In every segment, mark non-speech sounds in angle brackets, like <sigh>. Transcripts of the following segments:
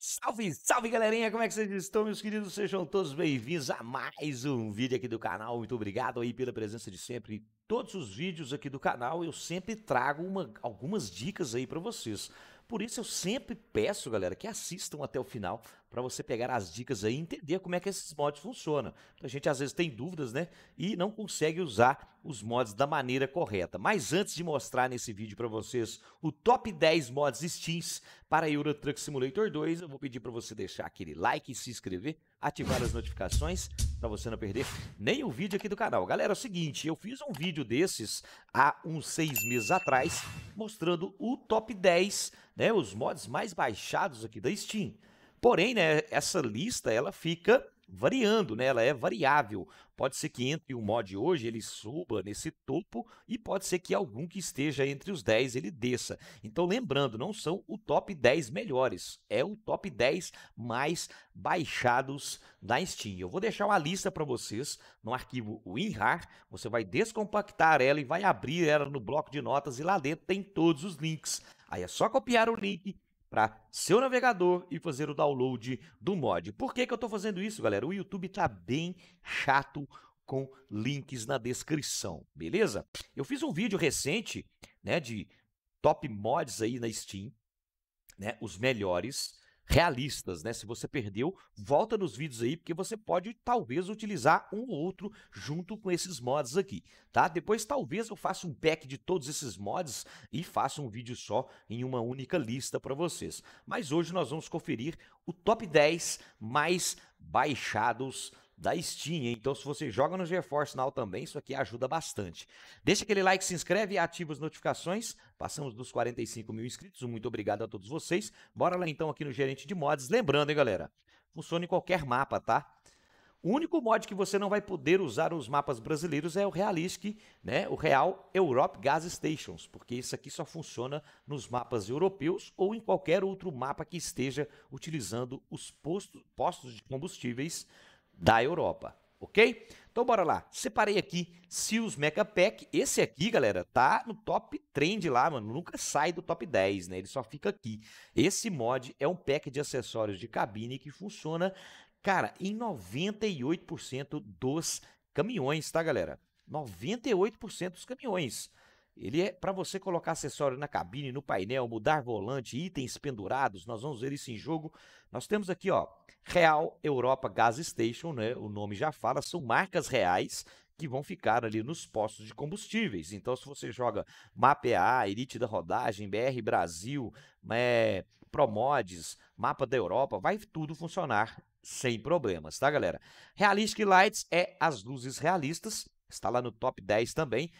Salve, salve galerinha, como é que vocês estão, meus queridos? Sejam todos bem-vindos a mais um vídeo aqui do canal. Muito obrigado aí pela presença de sempre. Todos os vídeos aqui do canal eu sempre trago uma, algumas dicas aí para vocês. Por isso eu sempre peço, galera, que assistam até o final para você pegar as dicas aí e entender como é que esses mods funcionam. Então, a gente às vezes tem dúvidas, né? E não consegue usar os mods da maneira correta. Mas antes de mostrar nesse vídeo para vocês o top 10 mods Steams para Euro Truck Simulator 2, eu vou pedir para você deixar aquele like, se inscrever, ativar as notificações para você não perder nenhum vídeo aqui do canal. Galera, é o seguinte, eu fiz um vídeo desses há uns seis meses atrás, mostrando o top 10, né, os mods mais baixados aqui da Steam. Porém, né, essa lista ela fica variando, né? Ela é variável. Pode ser que entre o mod hoje ele suba nesse topo e pode ser que algum que esteja entre os 10 ele desça. Então, lembrando, não são o top 10 melhores, é o top 10 mais baixados da Steam. Eu vou deixar uma lista para vocês no arquivo WinRAR, você vai descompactar ela e vai abrir ela no bloco de notas e lá dentro tem todos os links. Aí é só copiar o link para seu navegador e fazer o download do mod. Por que, que eu estou fazendo isso, galera? O YouTube está bem chato com links na descrição, beleza? Eu fiz um vídeo recente né, de top mods aí na Steam, né, os melhores, realistas, né? Se você perdeu, volta nos vídeos aí, porque você pode talvez utilizar um ou outro junto com esses mods aqui, tá? Depois talvez eu faça um pack de todos esses mods e faça um vídeo só em uma única lista para vocês. Mas hoje nós vamos conferir o top 10 mais baixados da Steam, hein? Então, se você joga no GeForce Now também, isso aqui ajuda bastante. Deixa aquele like, se inscreve e ativa as notificações. Passamos dos 45 mil inscritos. Muito obrigado a todos vocês. Bora lá então aqui no Gerente de Mods. Lembrando, hein, galera? Funciona em qualquer mapa, tá? O único mod que você não vai poder usar os mapas brasileiros é o Realistic, né? O Real Europe Gas Stations, porque isso aqui só funciona nos mapas europeus ou em qualquer outro mapa que esteja utilizando os postos, postos de combustíveis da Europa, ok? Então bora lá, separei aqui Seals Mega Pack, esse aqui, galera, tá no top trend lá, mano, nunca sai do top 10, né? Ele só fica aqui. Esse mod é um pack de acessórios de cabine que funciona, cara, em 98% dos caminhões, tá, galera? 98% dos caminhões. Ele é para você colocar acessório na cabine, no painel, mudar volante, itens pendurados. Nós vamos ver isso em jogo. Nós temos aqui, ó, Real Europa Gas Station, né? O nome já fala, são marcas reais que vão ficar ali nos postos de combustíveis. Então, se você joga MAPA, Elite da Rodagem, BR Brasil, é, Promodes, Mapa da Europa, vai tudo funcionar sem problemas, tá, galera? Realistic Lights é as luzes realistas, está lá no top 10 também.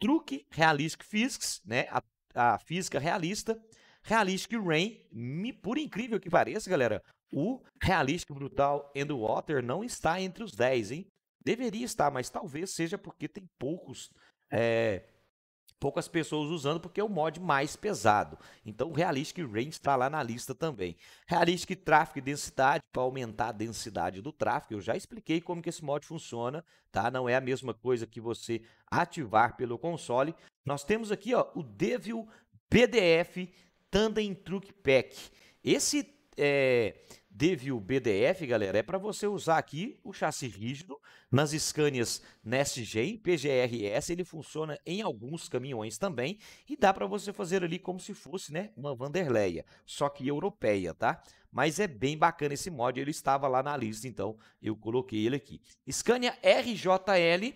Truque Realistic Physics, né? A, a física realista. Realistic Rain, me, por incrível que pareça, galera, o Realistic Brutal and Water não está entre os 10, hein? Deveria estar, mas talvez seja porque tem poucos é, poucas pessoas usando porque é o mod mais pesado. Então Realistic Range está lá na lista também. Realistic Traffic Densidade, para aumentar a densidade do tráfego, eu já expliquei como que esse mod funciona, tá? Não é a mesma coisa que você ativar pelo console. Nós temos aqui ó, o Devil pdf Tandem Truck Pack. Esse é, Devil o BDF, galera, é para você usar aqui o chassi rígido nas Scanias Nest Gen, PGRS, ele funciona em alguns caminhões também e dá para você fazer ali como se fosse, né, uma Vanderleia, só que europeia, tá? Mas é bem bacana esse mod, ele estava lá na lista, então eu coloquei ele aqui. Scania RJL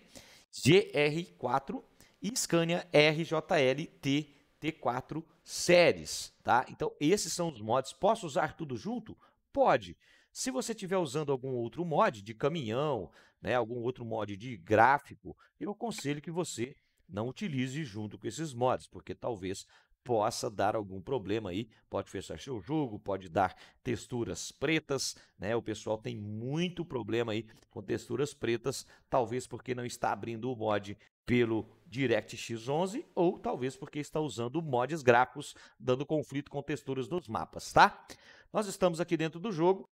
GR4 e Scania RJL T T4 séries, tá? Então esses são os mods. Posso usar tudo junto? Pode. Se você estiver usando algum outro mod de caminhão, né, algum outro mod de gráfico, eu aconselho que você não utilize junto com esses mods, porque talvez possa dar algum problema aí, pode fechar seu jogo, pode dar texturas pretas, né? O pessoal tem muito problema aí com texturas pretas, talvez porque não está abrindo o mod pelo DirectX 11 ou talvez porque está usando mods gráficos dando conflito com texturas dos mapas, tá? Nós estamos aqui dentro do jogo,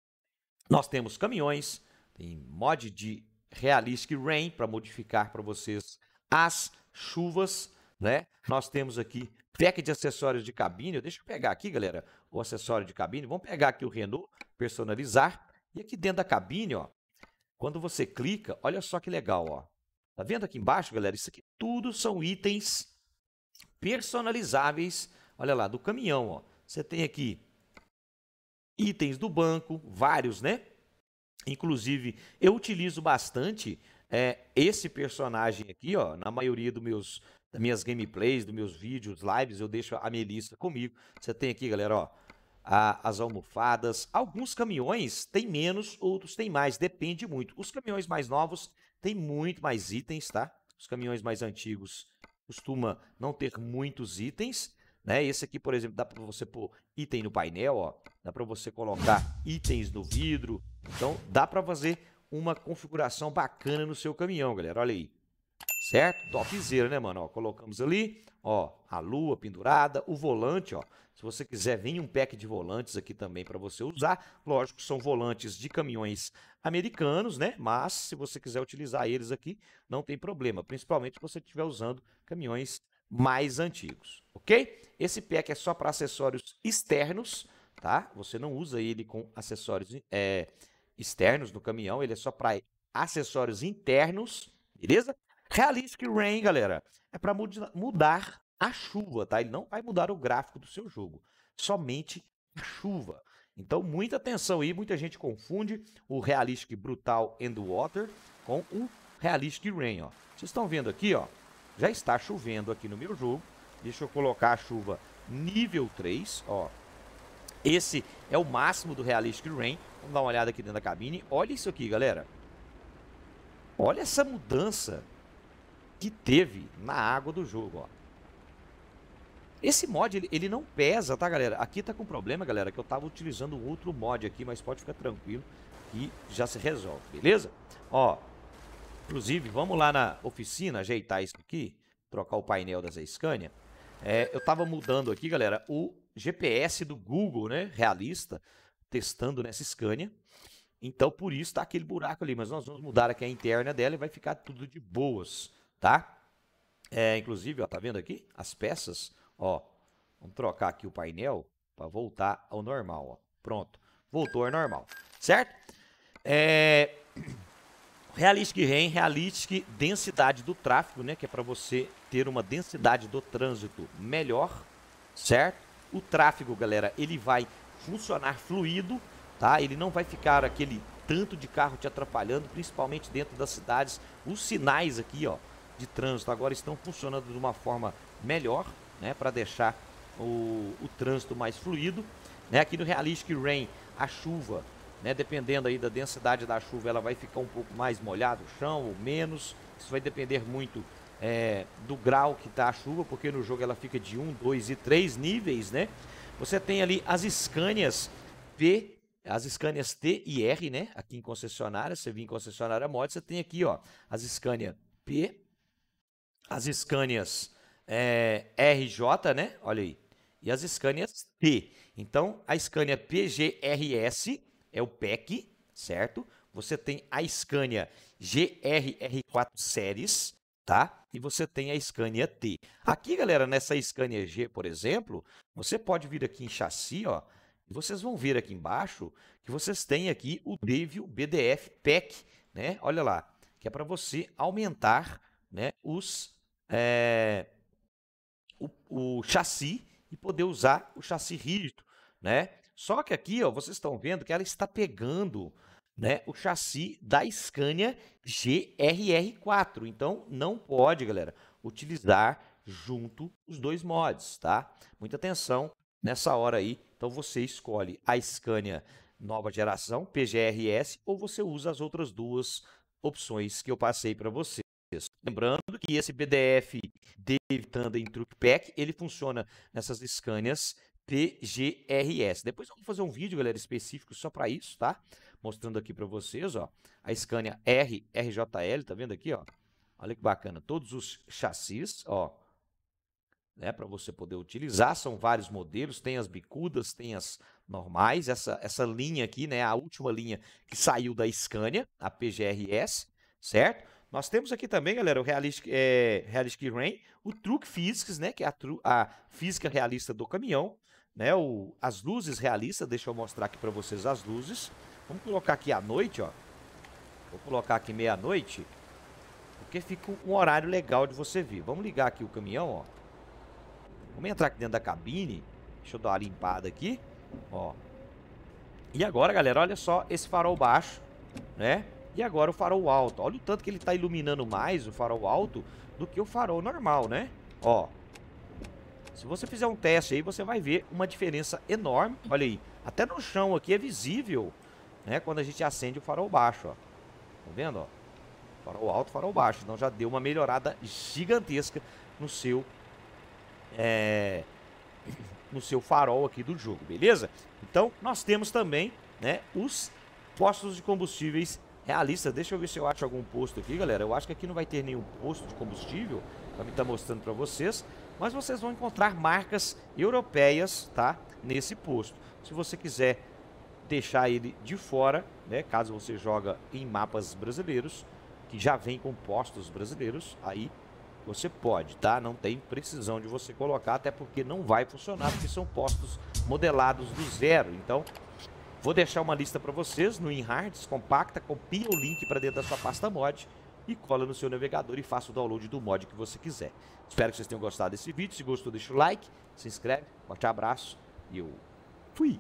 nós temos caminhões, tem mod de Realistic Rain para modificar para vocês as chuvas, né? Nós temos aqui pack de acessórios de cabine. Deixa eu pegar aqui, galera, o acessório de cabine. Vamos pegar aqui o Renault, personalizar. E aqui dentro da cabine, ó, quando você clica, olha só que legal, ó. Tá vendo aqui embaixo, galera? Isso aqui tudo são itens personalizáveis. Olha lá, do caminhão, ó. Você tem aqui itens do banco, vários, né? Inclusive, eu utilizo bastante é, esse personagem aqui, ó, na maioria dos meus das minhas gameplays, dos meus vídeos, lives, eu deixo a Melissa comigo. Você tem aqui, galera, ó, a, as almofadas. Alguns caminhões têm menos, outros têm mais, depende muito. Os caminhões mais novos têm muito mais itens, tá? Os caminhões mais antigos costuma não ter muitos itens. Né? Esse aqui, por exemplo, dá para você pôr item no painel, ó. dá para você colocar itens no vidro. Então, dá para fazer uma configuração bacana no seu caminhão, galera. Olha aí. Certo? Topzera, né, mano? Ó, colocamos ali, ó, a lua pendurada, o volante, ó. Se você quiser, vem um pack de volantes aqui também para você usar. Lógico, são volantes de caminhões americanos, né? Mas se você quiser utilizar eles aqui, não tem problema. Principalmente se você estiver usando caminhões mais antigos, ok? Esse pack é só para acessórios externos, tá? Você não usa ele com acessórios é, externos do caminhão, ele é só para acessórios internos, beleza? Realistic Rain, galera, é para mudar a chuva, tá? Ele não vai mudar o gráfico do seu jogo, somente a chuva. Então, muita atenção aí, muita gente confunde o Realistic Brutal and Water com o Realistic Rain, ó. Vocês estão vendo aqui, ó, já está chovendo aqui no meu jogo. Deixa eu colocar a chuva nível 3, ó. Esse é o máximo do Realistic Rain. Vamos dar uma olhada aqui dentro da cabine. Olha isso aqui, galera. Olha essa mudança que teve na água do jogo, ó. Esse mod, ele, ele não pesa, tá, galera? Aqui tá com problema, galera, que eu tava utilizando outro mod aqui, mas pode ficar tranquilo e já se resolve, beleza? Ó, Inclusive, vamos lá na oficina ajeitar isso aqui, trocar o painel dessa Scania. É, eu estava mudando aqui, galera, o GPS do Google, né, realista, testando nessa Scania. Então, por isso está aquele buraco ali, mas nós vamos mudar aqui a interna dela e vai ficar tudo de boas, tá? É, inclusive, ó, tá vendo aqui as peças? Ó, vamos trocar aqui o painel para voltar ao normal, ó. Pronto, voltou ao normal, certo? É, Realistic REM, Realistic densidade do tráfego, né? Que é para você ter uma densidade do trânsito melhor, certo? O tráfego, galera, ele vai funcionar fluido, tá? Ele não vai ficar aquele tanto de carro te atrapalhando, principalmente dentro das cidades. Os sinais aqui, ó, de trânsito agora estão funcionando de uma forma melhor, né? Para deixar o, o trânsito mais fluido, né? Aqui no Realistic Rain, a chuva né? Dependendo aí da densidade da chuva, ela vai ficar um pouco mais molhada o chão ou menos. Isso vai depender muito é, do grau que está a chuva, porque no jogo ela fica de 1, 2 e 3 níveis, né? Você tem ali as Scanias P, as Scanias T e R, né? Aqui em concessionária, você vir em concessionária moto você tem aqui, ó, as Scania P, as Scanias é, RJ, né? Olha aí. E as Scanias T. Então, a Scania PGRS é o PEC, certo? Você tem a Scania GRR4 Series, tá? E você tem a Scania T. Aqui, galera, nessa Scania G, por exemplo, você pode vir aqui em chassi, ó, e vocês vão ver aqui embaixo que vocês têm aqui o Devil BDF PEC, né? Olha lá, que é para você aumentar, né, os é, o, o chassi e poder usar o chassi rígido, né? Só que aqui, ó, vocês estão vendo que ela está pegando né, o chassi da Scania GRR4. Então, não pode, galera, utilizar junto os dois mods, tá? Muita atenção nessa hora aí. Então, você escolhe a Scania nova geração, PGRS, ou você usa as outras duas opções que eu passei para vocês. Lembrando que esse PDF de Thunder em Truck Pack, ele funciona nessas Scanias PGRS. Depois vou fazer um vídeo, galera, específico só para isso, tá? Mostrando aqui para vocês, ó, a Scania R, RJL, tá vendo aqui, ó? Olha que bacana, todos os chassis, ó, né, para você poder utilizar, são vários modelos, tem as bicudas, tem as normais, essa, essa linha aqui, né, a última linha que saiu da Scania, a PGRS, certo? Nós temos aqui também, galera, o Realistic, é, eh, Realistic Rain, o Truck Physics, né? Que é a, a, física realista do caminhão né? O, as luzes realistas, deixa eu mostrar aqui para vocês as luzes. Vamos colocar aqui a noite, ó. Vou colocar aqui meia-noite, porque fica um horário legal de você vir. Vamos ligar aqui o caminhão, ó. Vamos entrar aqui dentro da cabine. Deixa eu dar uma limpada aqui, ó. E agora, galera, olha só esse farol baixo, né? E agora o farol alto. Olha o tanto que ele está iluminando mais o farol alto do que o farol normal, né? Ó, se você fizer um teste aí, você vai ver uma diferença enorme. Olha aí, até no chão aqui é visível, né? Quando a gente acende o farol baixo, ó. Tá vendo, ó? Farol alto, farol baixo. Então já deu uma melhorada gigantesca no seu... É, <coughs> no seu farol aqui do jogo, beleza? Então, nós temos também né, os postos de combustíveis realista. Deixa eu ver se eu acho algum posto aqui, galera. Eu acho que aqui não vai ter nenhum posto de combustível, para mim estar tá mostrando para vocês. Mas vocês vão encontrar marcas europeias, tá? Nesse posto. Se você quiser deixar ele de fora, né? Caso você joga em mapas brasileiros, que já vem com postos brasileiros, aí você pode, tá? Não tem precisão de você colocar, até porque não vai funcionar, porque são postos modelados do zero. Então, Vou deixar uma lista para vocês no InHards, compacta, copia o link para dentro da sua pasta mod e cola no seu navegador e faça o download do mod que você quiser. Espero que vocês tenham gostado desse vídeo. Se gostou, deixa o like, se inscreve, forte abraço e eu fui!